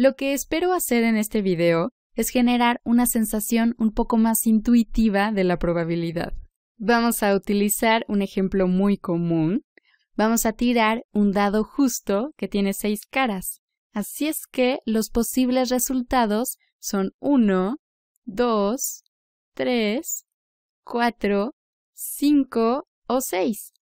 Lo que espero hacer en este video es generar una sensación un poco más intuitiva de la probabilidad. Vamos a utilizar un ejemplo muy común. Vamos a tirar un dado justo que tiene seis caras. Así es que los posibles resultados son 1, 2, 3, 4, 5 o 6.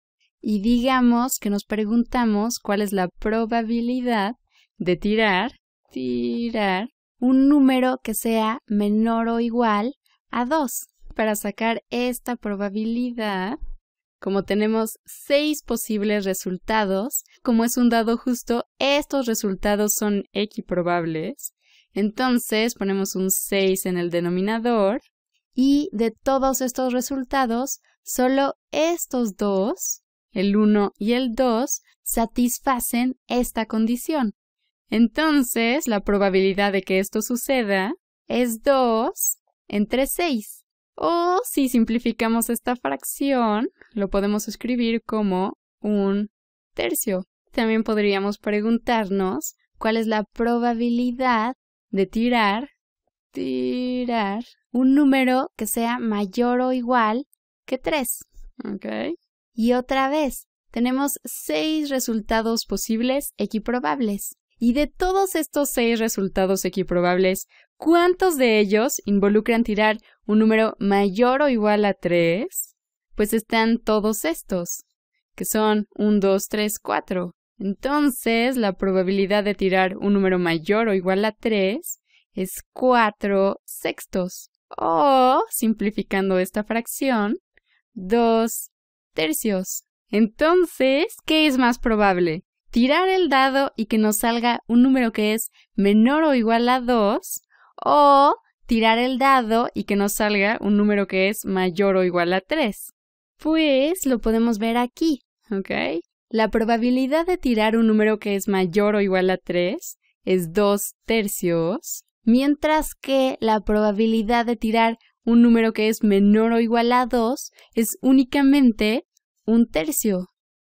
Y digamos que nos preguntamos cuál es la probabilidad de tirar tirar un número que sea menor o igual a 2. Para sacar esta probabilidad, como tenemos 6 posibles resultados, como es un dado justo, estos resultados son equiprobables. Entonces ponemos un 6 en el denominador y de todos estos resultados, solo estos dos, el 1 y el 2, satisfacen esta condición. Entonces, la probabilidad de que esto suceda es 2 entre 6. O si simplificamos esta fracción, lo podemos escribir como un tercio. También podríamos preguntarnos cuál es la probabilidad de tirar, tirar un número que sea mayor o igual que 3. Okay. Y otra vez, tenemos 6 resultados posibles equiprobables. Y de todos estos seis resultados equiprobables, ¿cuántos de ellos involucran tirar un número mayor o igual a 3? Pues están todos estos, que son 1, 2, 3, 4. Entonces, la probabilidad de tirar un número mayor o igual a 3 es 4 sextos. O, simplificando esta fracción, 2 tercios. Entonces, ¿qué es más probable? tirar el dado y que nos salga un número que es menor o igual a 2 o tirar el dado y que nos salga un número que es mayor o igual a 3. Pues lo podemos ver aquí, ¿ok? La probabilidad de tirar un número que es mayor o igual a 3 es 2 tercios, mientras que la probabilidad de tirar un número que es menor o igual a 2 es únicamente un tercio,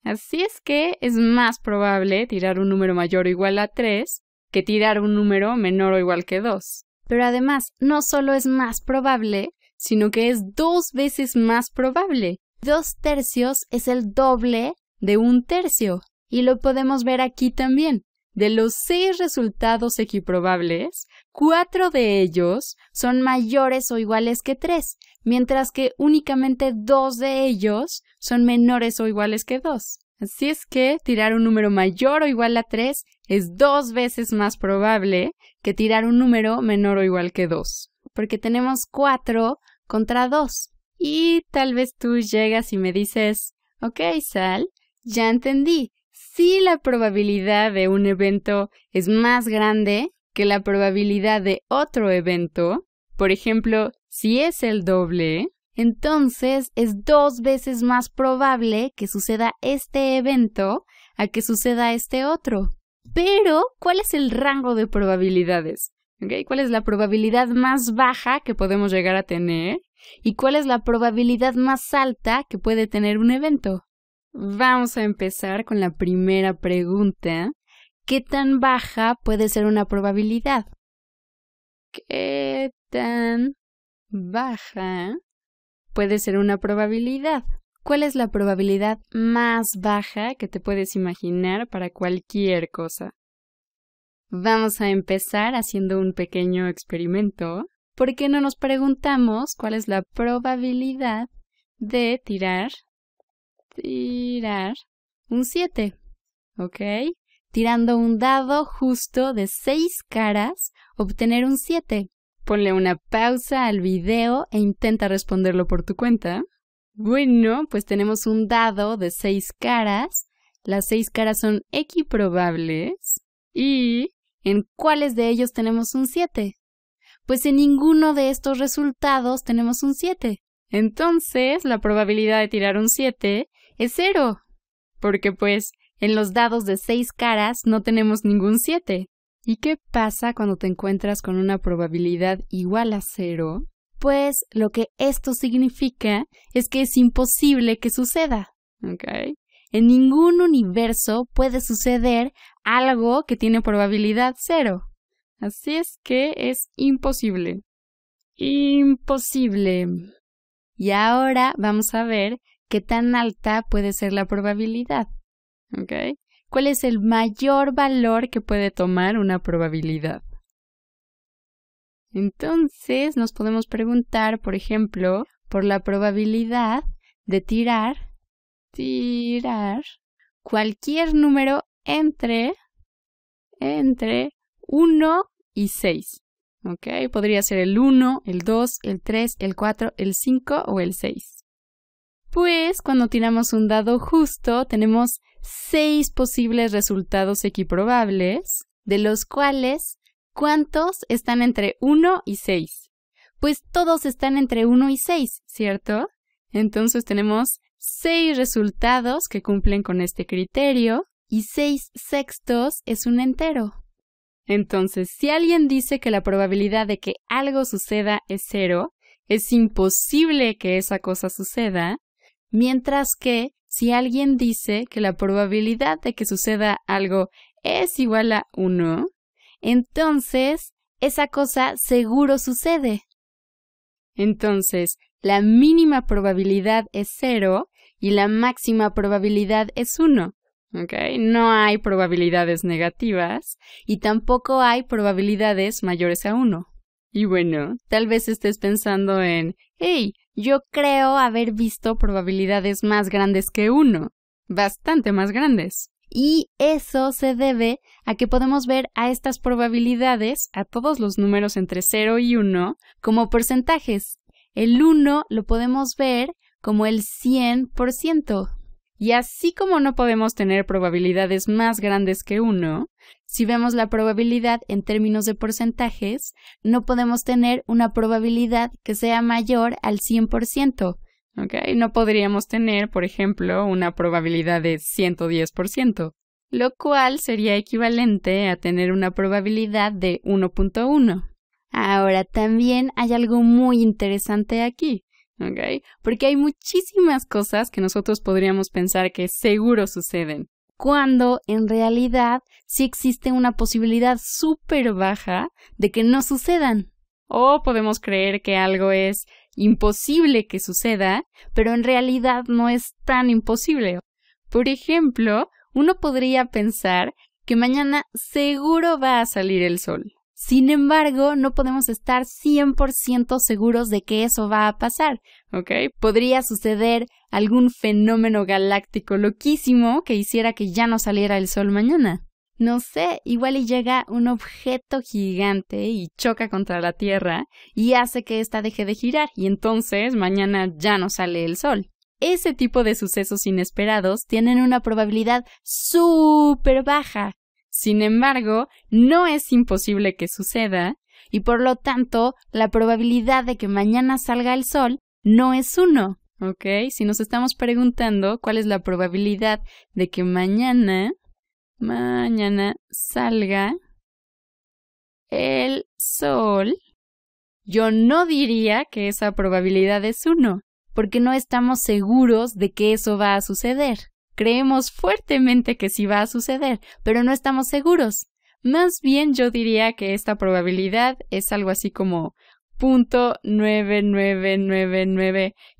Así es que es más probable tirar un número mayor o igual a 3 que tirar un número menor o igual que 2. Pero además, no solo es más probable, sino que es dos veces más probable. Dos tercios es el doble de un tercio. Y lo podemos ver aquí también. De los seis resultados equiprobables, cuatro de ellos son mayores o iguales que tres, mientras que únicamente dos de ellos son menores o iguales que dos. Así es que tirar un número mayor o igual a tres es dos veces más probable que tirar un número menor o igual que dos, porque tenemos cuatro contra dos. Y tal vez tú llegas y me dices, ok, Sal, ya entendí. Si la probabilidad de un evento es más grande que la probabilidad de otro evento, por ejemplo, si es el doble, entonces es dos veces más probable que suceda este evento a que suceda este otro. Pero, ¿cuál es el rango de probabilidades? ¿Cuál es la probabilidad más baja que podemos llegar a tener? ¿Y cuál es la probabilidad más alta que puede tener un evento? Vamos a empezar con la primera pregunta. ¿Qué tan baja puede ser una probabilidad? ¿Qué tan baja puede ser una probabilidad. ¿Cuál es la probabilidad más baja que te puedes imaginar para cualquier cosa? Vamos a empezar haciendo un pequeño experimento. ¿Por qué no nos preguntamos cuál es la probabilidad de tirar tirar un 7? ¿Ok? Tirando un dado justo de seis caras, obtener un 7. Ponle una pausa al video e intenta responderlo por tu cuenta. Bueno, pues tenemos un dado de seis caras. Las seis caras son equiprobables. ¿Y en cuáles de ellos tenemos un 7? Pues en ninguno de estos resultados tenemos un 7. Entonces, la probabilidad de tirar un 7 es cero. Porque pues en los dados de seis caras no tenemos ningún 7. ¿Y qué pasa cuando te encuentras con una probabilidad igual a cero? Pues lo que esto significa es que es imposible que suceda. ¿Ok? En ningún universo puede suceder algo que tiene probabilidad cero. Así es que es imposible. Imposible. Y ahora vamos a ver qué tan alta puede ser la probabilidad. ¿Ok? ¿Cuál es el mayor valor que puede tomar una probabilidad? Entonces nos podemos preguntar, por ejemplo, por la probabilidad de tirar, tirar cualquier número entre, entre 1 y 6. ¿Ok? Podría ser el 1, el 2, el 3, el 4, el 5 o el 6. Pues cuando tiramos un dado justo tenemos 6 posibles resultados equiprobables, de los cuales ¿cuántos están entre 1 y 6? Pues todos están entre 1 y 6, ¿cierto? Entonces tenemos seis resultados que cumplen con este criterio y 6 sextos es un entero. Entonces, si alguien dice que la probabilidad de que algo suceda es cero, es imposible que esa cosa suceda, mientras que si alguien dice que la probabilidad de que suceda algo es igual a 1, entonces esa cosa seguro sucede. Entonces, la mínima probabilidad es 0 y la máxima probabilidad es 1. ¿okay? No hay probabilidades negativas y tampoco hay probabilidades mayores a 1. Y bueno, tal vez estés pensando en, hey, yo creo haber visto probabilidades más grandes que uno, bastante más grandes. Y eso se debe a que podemos ver a estas probabilidades, a todos los números entre 0 y 1, como porcentajes. El 1 lo podemos ver como el 100%, y así como no podemos tener probabilidades más grandes que uno, si vemos la probabilidad en términos de porcentajes, no podemos tener una probabilidad que sea mayor al 100%. ¿okay? No podríamos tener, por ejemplo, una probabilidad de 110%, lo cual sería equivalente a tener una probabilidad de 1.1. Ahora, también hay algo muy interesante aquí. Porque hay muchísimas cosas que nosotros podríamos pensar que seguro suceden, cuando en realidad sí existe una posibilidad súper baja de que no sucedan. O podemos creer que algo es imposible que suceda, pero en realidad no es tan imposible. Por ejemplo, uno podría pensar que mañana seguro va a salir el sol. Sin embargo, no podemos estar 100% seguros de que eso va a pasar, ¿ok? Podría suceder algún fenómeno galáctico loquísimo que hiciera que ya no saliera el sol mañana. No sé, igual y llega un objeto gigante y choca contra la Tierra y hace que ésta deje de girar y entonces mañana ya no sale el sol. Ese tipo de sucesos inesperados tienen una probabilidad súper baja sin embargo, no es imposible que suceda y por lo tanto la probabilidad de que mañana salga el sol no es uno, ¿ok? Si nos estamos preguntando cuál es la probabilidad de que mañana, mañana salga el sol, yo no diría que esa probabilidad es uno, porque no estamos seguros de que eso va a suceder. Creemos fuertemente que sí va a suceder, pero no estamos seguros. Más bien yo diría que esta probabilidad es algo así como punto y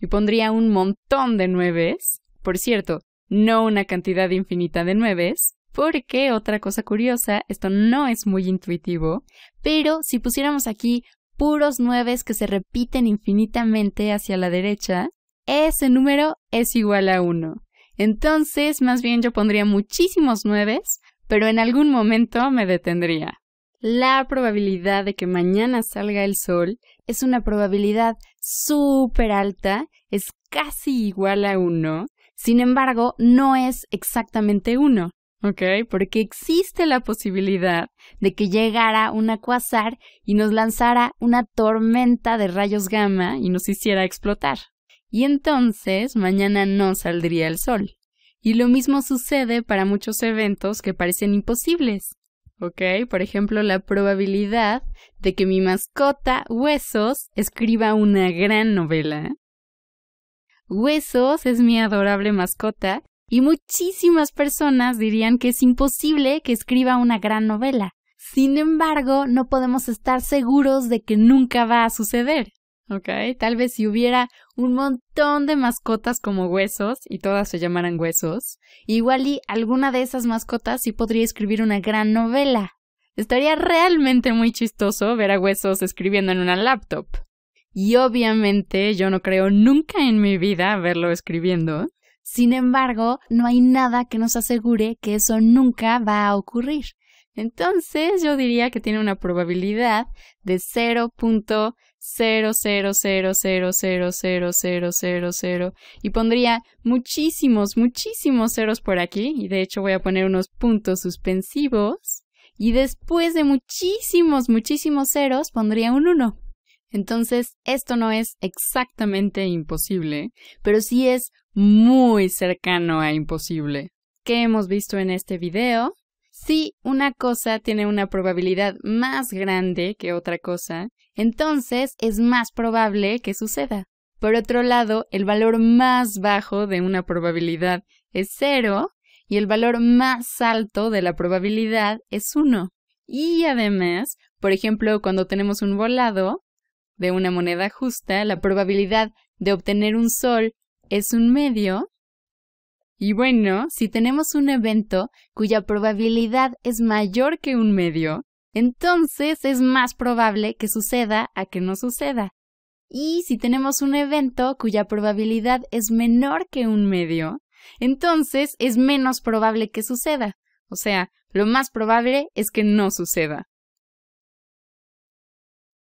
pondría un montón de nueves. Por cierto, no una cantidad infinita de nueves. Porque otra cosa curiosa, esto no es muy intuitivo, pero si pusiéramos aquí puros nueves que se repiten infinitamente hacia la derecha, ese número es igual a 1. Entonces, más bien yo pondría muchísimos nueves, pero en algún momento me detendría. La probabilidad de que mañana salga el sol es una probabilidad súper alta, es casi igual a 1, sin embargo, no es exactamente uno, ¿ok? Porque existe la posibilidad de que llegara un cuasar y nos lanzara una tormenta de rayos gamma y nos hiciera explotar y entonces mañana no saldría el sol. Y lo mismo sucede para muchos eventos que parecen imposibles. ¿Ok? Por ejemplo, la probabilidad de que mi mascota, Huesos, escriba una gran novela. Huesos es mi adorable mascota y muchísimas personas dirían que es imposible que escriba una gran novela. Sin embargo, no podemos estar seguros de que nunca va a suceder. Ok, tal vez si hubiera un montón de mascotas como huesos y todas se llamaran huesos, igual y alguna de esas mascotas sí podría escribir una gran novela. Estaría realmente muy chistoso ver a huesos escribiendo en una laptop. Y obviamente yo no creo nunca en mi vida verlo escribiendo. Sin embargo, no hay nada que nos asegure que eso nunca va a ocurrir. Entonces yo diría que tiene una probabilidad de 0 cero y pondría muchísimos, muchísimos ceros por aquí y de hecho voy a poner unos puntos suspensivos y después de muchísimos, muchísimos ceros pondría un 1. Entonces, esto no es exactamente imposible, pero sí es muy cercano a imposible. ¿Qué hemos visto en este video? Si una cosa tiene una probabilidad más grande que otra cosa, entonces es más probable que suceda. Por otro lado, el valor más bajo de una probabilidad es cero y el valor más alto de la probabilidad es uno. Y además, por ejemplo, cuando tenemos un volado de una moneda justa, la probabilidad de obtener un sol es un medio y bueno, si tenemos un evento cuya probabilidad es mayor que un medio, entonces es más probable que suceda a que no suceda. Y si tenemos un evento cuya probabilidad es menor que un medio, entonces es menos probable que suceda. O sea, lo más probable es que no suceda.